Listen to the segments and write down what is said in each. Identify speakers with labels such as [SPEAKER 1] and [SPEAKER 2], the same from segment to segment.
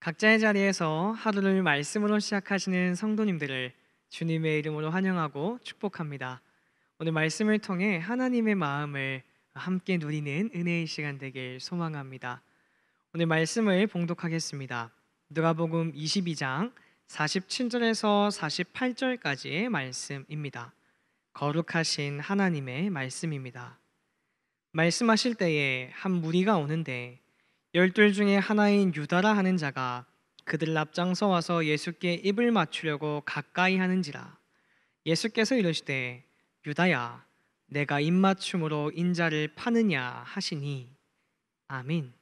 [SPEAKER 1] 각자의 자리에서 하루를 말씀으로 시작하시는 성도님들을 주님의 이름으로 환영하고 축복합니다. 오늘 말씀을 통해 하나님의 마음을 함께 누리는 은혜의 시간 되길 소망합니다. 오늘 말씀을 봉독하겠습니다. 누가복음 22장 47절에서 48절까지의 말씀입니다. 거룩하신 하나님의 말씀입니다. 말씀하실 때에 한 무리가 오는데 열둘 중에 하나인 유다라 하는 자가 그들 앞장서 와서 예수께 입을 맞추려고 가까이 하는지라 예수께서 이르시되 유다야 내가 입맞춤으로 인자를 파느냐 하시니 아민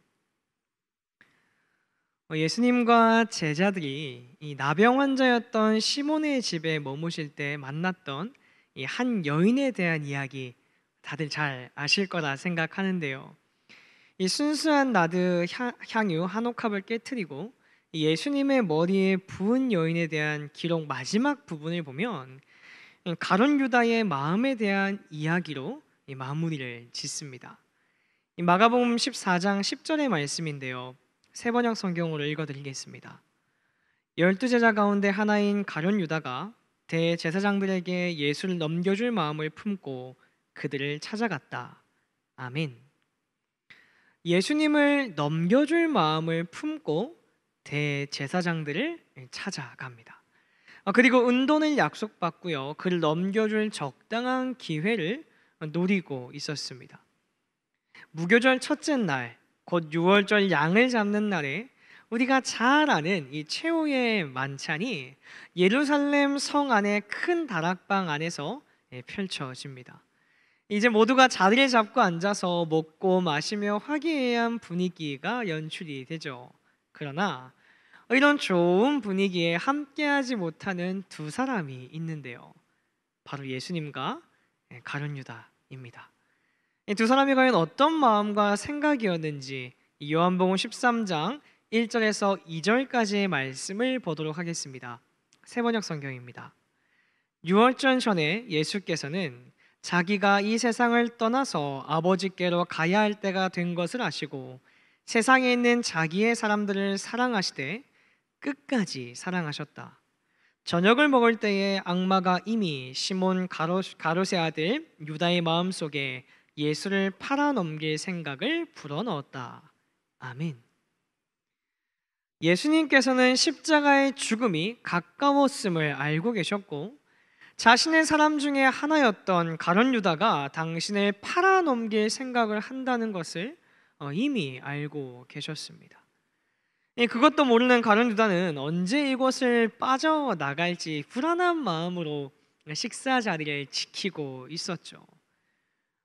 [SPEAKER 1] 어, 예수님과 제자들이 이 나병 환자였던 시몬의 집에 머무실 때 만났던 이 한 여인에 대한 이야기 다들 잘 아실 거라 생각하는데요. 이 순수한 나드 향유 한옥합을 깨뜨리고 예수님의 머리에 부은 여인에 대한 기록 마지막 부분을 보면 가론 유다의 마음에 대한 이야기로 마무리를 짓습니다. 마가복음 14장 10절의 말씀인데요. 세번역 성경으로 읽어드리겠습니다. 열두 제자 가운데 하나인 가룟 유다가 대제사장들에게 예수를 넘겨줄 마음을 품고 그들을 찾아갔다. 아멘. 예수님을 넘겨줄 마음을 품고 대제사장들을 찾아갑니다. 어, 그리고 은도는 약속받고요. 그를 넘겨줄 적당한 기회를 노리고 있었습니다. 무교절 첫째 날, 곧 6월절 양을 잡는 날에 우리가 잘 아는 이 최후의 만찬이 예루살렘 성 안의 큰 다락방 안에서 예, 펼쳐집니다. 이제 모두가 자리를 잡고 앉아서 먹고 마시며 화기애애한 분위기가 연출이 되죠. 그러나 이런 좋은 분위기에 함께하지 못하는 두 사람이 있는데요. 바로 예수님과 예, 가룟 유다입니다. 두 사람이 과연 어떤 마음과 생각이었는지 요한복음 13장 1절에서 2절까지의 말씀을 보도록 하겠습니다. 세번역 성경입니다. 6월전 전에 예수께서는 자기가 이 세상을 떠나서 아버지께로 가야 할 때가 된 것을 아시고 세상에 있는 자기의 사람들을 사랑하시되 끝까지 사랑하셨다. 저녁을 먹을 때에 악마가 이미 시몬 가로, 세 아들 유다의 마음속에 예수를 팔아넘길 생각을 불어넣었다. 아멘. 예수님께서는 십자가의 죽음이 가까웠음을 알고 계셨고 자신의 사람 중에 하나였던 가론 유다가 당신을 팔아넘길 생각을 한다는 것을 어, 이미 알고 계셨습니다. 예, 그것도 모르는 가론 유다는 언제 이곳을 빠져나갈지 불안한 마음으로 식사 자리를 지키고 있었죠.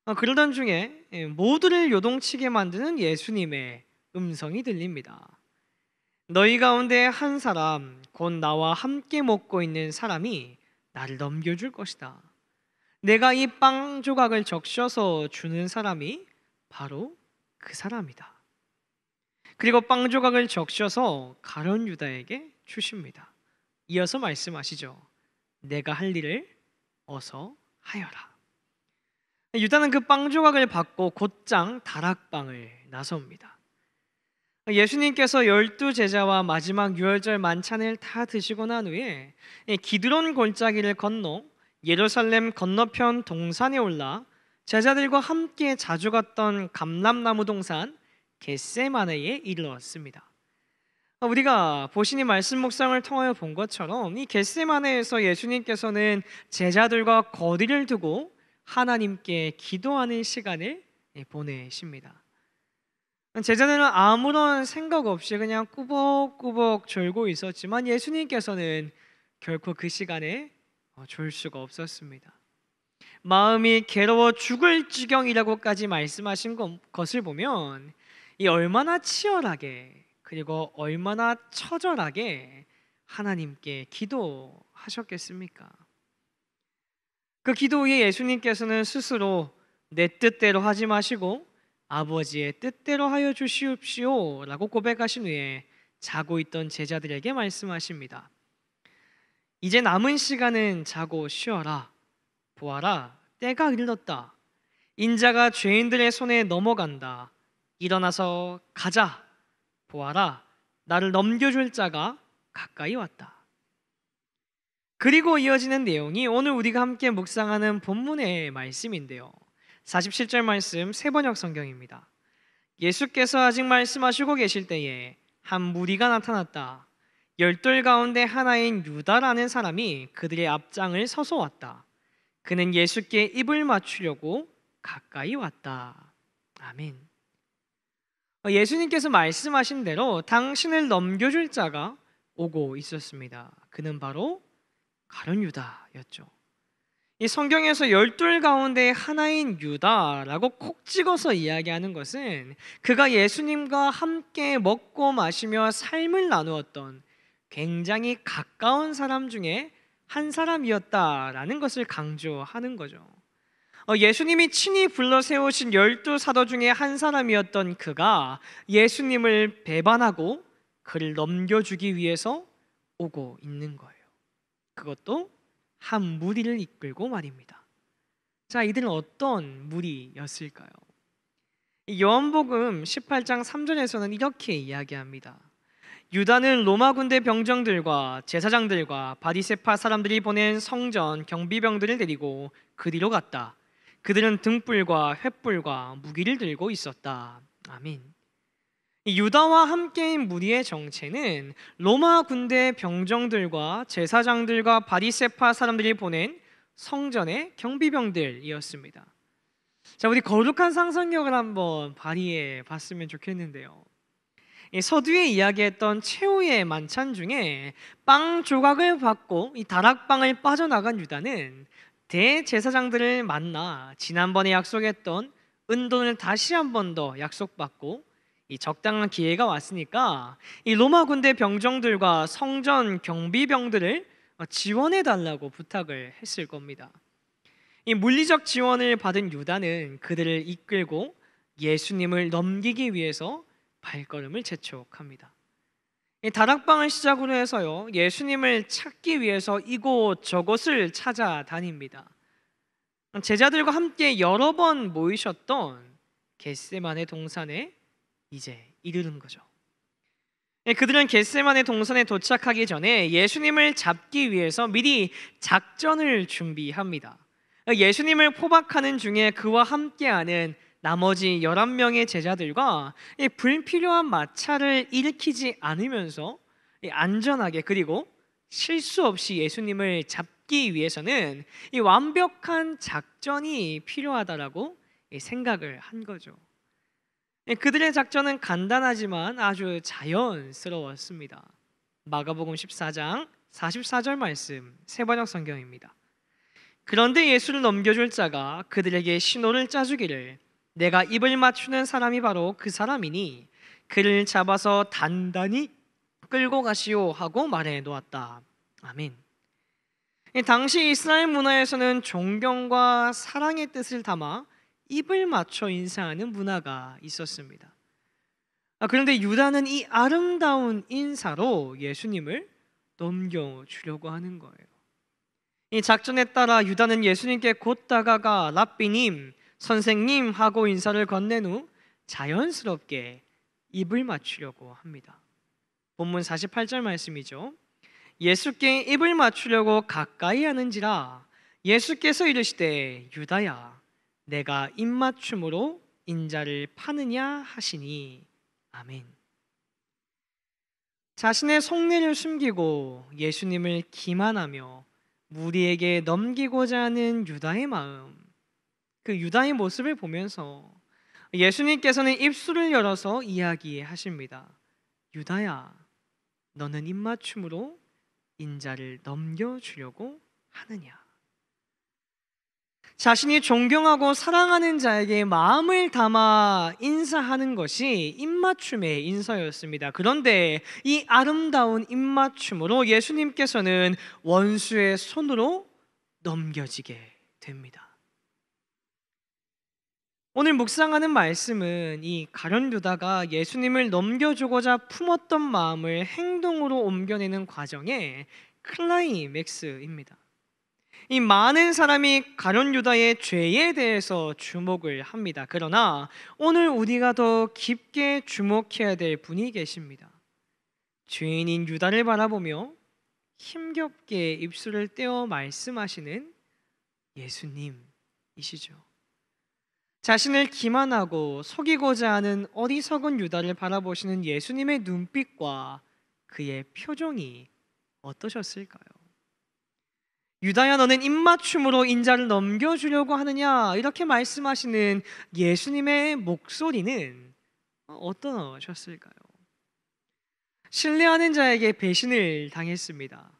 [SPEAKER 1] 어, 그러던 중에 예, 모두를 요동치게 만드는 예수님의 음성이 들립니다. 너희 가운데 한 사람, 곧 나와 함께 먹고 있는 사람이 나를 넘겨줄 것이다. 내가 이 빵 조각을 적셔서 주는 사람이 바로 그 사람이다. 그리고 빵 조각을 적셔서 가론 유다에게 주십니다. 이어서 말씀하시죠. 내가 할 일을 어서 하여라. 유다는 그 빵 조각을 받고 곧장 다락방을 나섭니다. 예수님께서 열두 제자와 마지막 유월절 만찬을 다 드시고 난 후에 기드론 골짜기를 건너 예루살렘 건너편 동산에 올라 제자들과 함께 자주 갔던 감람나무 동산 겟세마네에 이르렀습니다. 우리가 보시니 말씀 목상을 통하여 본 것처럼 이 겟세마네에서 예수님께서는 제자들과 거리를 두고 하나님께 기도하는 시간을 보내십니다. 제자들은 아무런 생각 없이 그냥 꾸벅꾸벅 졸고 있었지만 예수님께서는 결코 그 시간에 어, 졸 수가 없었습니다. 마음이 괴로워 죽을 지경이라고까지 말씀하신 것을 보면 이 얼마나 치열하게 그리고 얼마나 처절하게 하나님께 기도하셨겠습니까? 그 기도 위에 예수님께서는 스스로 내 뜻대로 하지 마시고 아버지의 뜻대로 하여 주시옵시오 라고 고백하신 후에 자고 있던 제자들에게 말씀하십니다. 이제 남은 시간은 자고 쉬어라. 보아라, 때가 일렀다. 인자가 죄인들의 손에 넘어간다. 일어나서 가자. 보아라, 나를 넘겨줄 자가 가까이 왔다. 그리고 이어지는 내용이 오늘 우리가 함께 묵상하는 본문의 말씀인데요. 47절 말씀 세번역 성경입니다. 예수께서 아직 말씀하시고 계실 때에 한 무리가 나타났다. 열둘 가운데 하나인 유다라는 사람이 그들의 앞장을 서서 왔다. 그는 예수께 입을 맞추려고 가까이 왔다. 아멘. 어, 예수님께서 말씀하신 대로 당신을 넘겨줄 자가 오고 있었습니다. 그는 바로 가룟 유다였죠. 이 성경에서 열둘 가운데 하나인 유다라고 콕 찍어서 이야기하는 것은 그가 예수님과 함께 먹고 마시며 삶을 나누었던 굉장히 가까운 사람 중에 한 사람이었다라는 것을 강조하는 거죠. 어, 예수님이 친히 불러 세우신 열두 사도 중에 한 사람이었던 그가 예수님을 배반하고 그를 넘겨주기 위해서 오고 있는 거예요. 그것도 한 무리를 이끌고 말입니다. 자, 이들은 어떤 무리였을까요? 요한복음 18장 3절에서는 이렇게 이야기합니다. 유다는 로마 군대 병정들과 제사장들과 바디세파 사람들이 보낸 성전 경비병들을 데리고 그리로 갔다. 그들은 등불과 횃불과 무기를 들고 있었다. 아멘. 유다와 함께인 무리의 정체는 로마 군대 병정들과 제사장들과 바리세파 사람들이 보낸 성전의 경비병들이었습니다. 자, 우리 거룩한 상상력을 한번 발휘해 봤으면 좋겠는데요. 서두에 이야기했던 최후의 만찬 중에 빵 조각을 받고 이 다락방을 빠져나간 유다는 대제사장들을 만나 지난번에 약속했던 은돈을 다시 한 번 더 약속받고 이 적당한 기회가 왔으니까 이 로마 군대 병정들과 성전 경비병들을 어, 지원해 달라고 부탁을 했을 겁니다. 이 물리적 지원을 받은 유다는 그들을 이끌고 예수님을 넘기기 위해서 발걸음을 재촉합니다. 다락방을 시작으로 해서요. 예수님을 찾기 위해서 이곳 저곳을 찾아다닙니다. 제자들과 함께 여러 번 모이셨던 겟세만의 동산에 이제 이르는 거죠. 예, 그들은 겟세만의 동선에 도착하기 전에 예수님을 잡기 위해서 미리 작전을 준비합니다. 예수님을 포박하는 중에 그와 함께하는 나머지 11명의 제자들과 불필요한 마찰을 일으키지 않으면서 안전하게 그리고 실수 없이 예수님을 잡기 위해서는 완벽한 작전이 필요하다라고 생각을 한 거죠. 예, 그들의 작전은 간단하지만 아주 자연스러웠습니다. 마가복음 14장 44절 말씀 세번역 성경입니다. 그런데 예수를 넘겨줄 자가 그들에게 신호를 짜주기를 내가 입을 맞추는 사람이 바로 그 사람이니 그를 잡아서 단단히 끌고 가시오 하고 말해 놓았다. 아멘. 예, 당시 이스라엘 문화에서는 존경과 사랑의 뜻을 담아 입을 맞춰 인사하는 문화가 있었습니다. 아, 그런데 유다는 이 아름다운 인사로 예수님을 넘겨주려고 하는 거예요. 이 작전에 따라 유다는 예수님께 곧 다가가 랍비님, 선생님 하고 인사를 건넨 후 자연스럽게 입을 맞추려고 합니다. 본문 48절 말씀이죠. 예수께 입을 맞추려고 가까이 하는지라 예수께서 이르시되 유다야 내가 입맞춤으로 인자를 파느냐 하시니 아멘. 자신의 속내를 숨기고 예수님을 기만하며 무리에게 넘기고자 하는 유다의 마음. 그 유다의 모습을 보면서 예수님께서는 입술을 열어서 이야기하십니다. 유다야, 너는 입맞춤으로 인자를 넘겨주려고 하느냐? 자신이 존경하고 사랑하는 자에게 마음을 담아 인사하는 것이 입맞춤의 인사였습니다. 그런데 이 아름다운 입맞춤으로 예수님께서는 원수의 손으로 넘겨지게 됩니다. 오늘 묵상하는 말씀은 이 가련유다가 예수님을 넘겨주고자 품었던 마음을 행동으로 옮겨내는 과정의 클라이맥스입니다. 이 많은 사람이 가룟 유다의 죄에 대해서 주목을 합니다. 그러나 오늘 우리가 더 깊게 주목해야 될 분이 계십니다. 죄인인 유다를 바라보며 힘겹게 입술을 떼어 말씀하시는 예수님이시죠. 자신을 기만하고 속이고자 하는 어리석은 유다를 바라보시는 예수님의 눈빛과 그의 표정이 어떠셨을까요? 유다야 너는 입맞춤으로 인자를 넘겨주려고 하느냐 이렇게 말씀하시는 예수님의 목소리는 어떠셨을까요? 신뢰하는 자에게 배신을 당했습니다.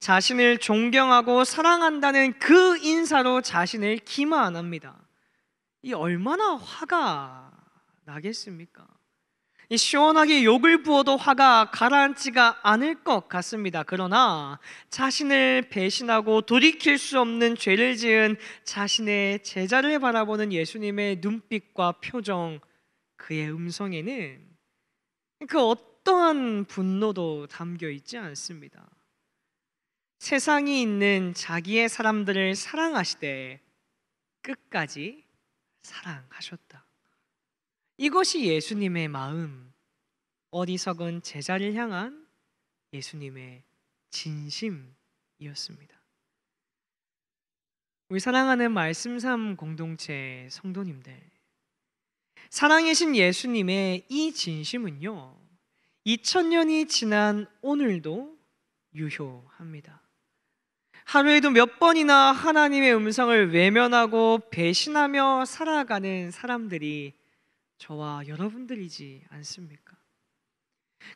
[SPEAKER 1] 자신을 존경하고 사랑한다는 그 인사로 자신을 기만합니다. 이 얼마나 화가 나겠습니까? 시원하게 욕을 부어도 화가 가라앉지가 않을 것 같습니다. 그러나 자신을 배신하고 돌이킬 수 없는 죄를 지은 자신의 제자를 바라보는 예수님의 눈빛과 표정, 그의 음성에는 그 어떠한 분노도 담겨 있지 않습니다. 세상이 있는 자기의 사람들을 사랑하시되 끝까지 사랑하셨다. 이것이 예수님의 마음, 어디서건 제자를 향한 예수님의 진심이었습니다. 우리 사랑하는 말씀삼 공동체 성도님들, 사랑이신 예수님의 이 진심은요, 2000년이 지난 오늘도 유효합니다. 하루에도 몇 번이나 하나님의 음성을 외면하고 배신하며 살아가는 사람들이 저와 여러분들이지 않습니까?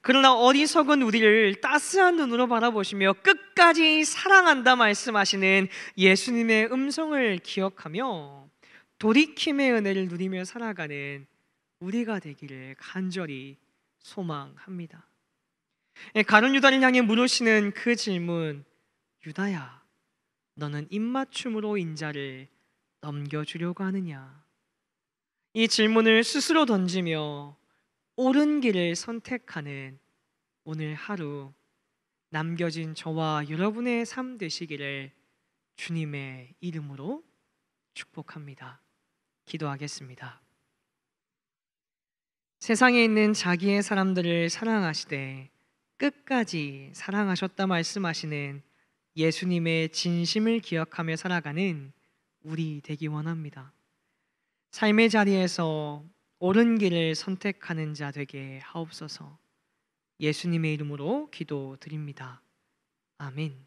[SPEAKER 1] 그러나 어리석은 우리를 따스한 눈으로 바라보시며 끝까지 사랑한다 말씀하시는 예수님의 음성을 기억하며 돌이킴의 은혜를 누리며 살아가는 우리가 되기를 간절히 소망합니다. 예, 가룟 유다를 향해 물으시는 그 질문, 유다야, 너는 입맞춤으로 인자를 넘겨주려고 하느냐? 이 질문을 스스로 던지며 옳은 길을 선택하는 오늘 하루 남겨진 저와 여러분의 삶 되시기를 주님의 이름으로 축복합니다. 기도하겠습니다. 세상에 있는 자기의 사람들을 사랑하시되 끝까지 사랑하셨다 말씀하시는 예수님의 진심을 기억하며 살아가는 우리 되기 원합니다. 삶의 자리에서 옳은 길을 선택하는 자 되게 하옵소서. 예수님의 이름으로 기도드립니다. 아멘.